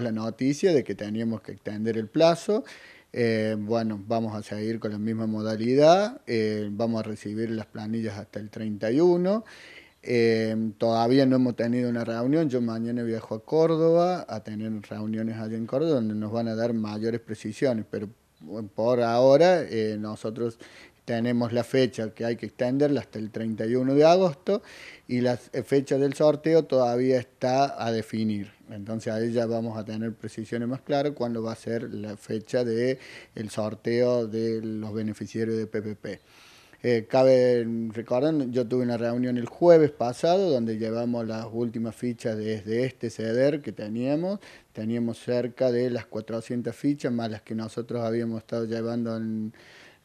la noticia de que teníamos que extender el plazo. Eh, bueno, vamos a seguir con la misma modalidad, eh, vamos a recibir las planillas hasta el 31. Eh, todavía no hemos tenido una reunión, yo mañana viajo a Córdoba a tener reuniones allí en Córdoba donde nos van a dar mayores precisiones, pero por ahora nosotros tenemos la fecha que hay que extenderla hasta el 31 de agosto y la fecha del sorteo todavía está a definir. Entonces ahí ya vamos a tener precisiones más claras cuándo va a ser la fecha del el sorteo de los beneficiarios de PPP. Eh, cabe recordar, yo tuve una reunión el jueves pasado donde llevamos las últimas fichas desde este ceder que teníamos. Teníamos cerca de las 400 fichas más las que nosotros habíamos estado llevando en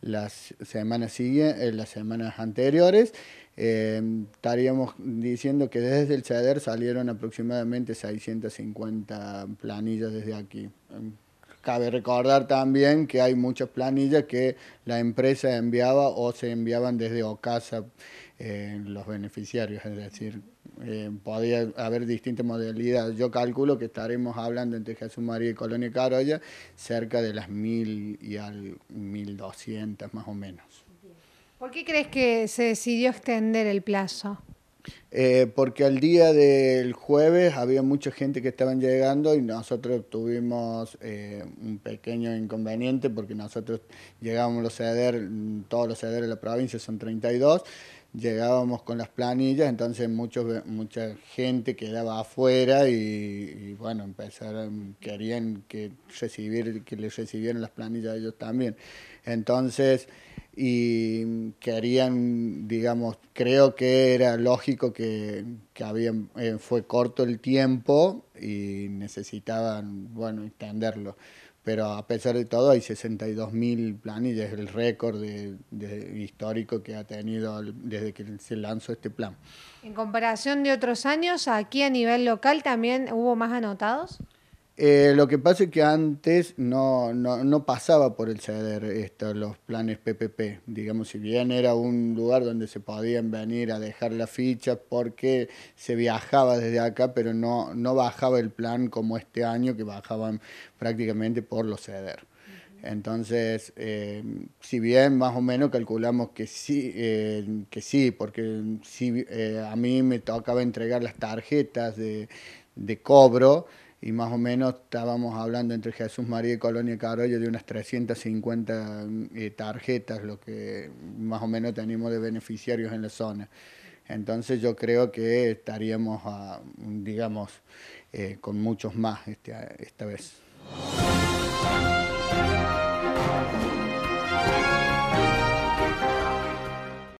las semanas, eh, las semanas anteriores. Em, estaríamos diciendo que desde el CEDER salieron aproximadamente 650 planillas desde aquí. Em, cabe recordar también que hay muchas planillas que la empresa enviaba o se enviaban desde Ocasa en los beneficiarios, es decir, eh, podría haber distintas modalidades. Yo calculo que estaremos hablando entre Jesús María y Colonia Carolla cerca de las mil y al 1200 más o menos. ¿Por qué crees que se decidió extender el plazo? Eh, porque al día del jueves había mucha gente que estaban llegando y nosotros tuvimos eh, un pequeño inconveniente porque nosotros llegábamos a los ceder, todos los ceder de la provincia son 32, llegábamos con las planillas, entonces muchos mucha gente quedaba afuera y, bueno, empezaron, querían que, recibir, que les recibieran las planillas a ellos también. Entonces, y querían, digamos, creo que era lógico que, que eh, fue corto el tiempo y necesitaban, bueno, extenderlo pero a pesar de todo hay 62.000 es el récord de, histórico que ha tenido desde que se lanzó este plan. En comparación de otros años, aquí a nivel local también hubo más anotados. Eh, lo que pasa es que antes no, pasaba por el ceder esto, los planes PPP. Digamos, si bien era un lugar donde se podían venir a dejar la ficha porque se viajaba desde acá, pero no, no bajaba el plan como este año que bajaban prácticamente por los ceder. Entonces, eh, si bien más o menos calculamos que sí, eh, que sí, porque a mí me tocaba entregar las tarjetas de, de cobro y más o menos estábamos hablando entre Jesús María y Colonia Carollo de unas 350 eh, tarjetas, lo que más o menos tenemos de beneficiarios en la zona. Entonces yo creo que estaríamos, digamos, eh, con muchos más este, esta vez.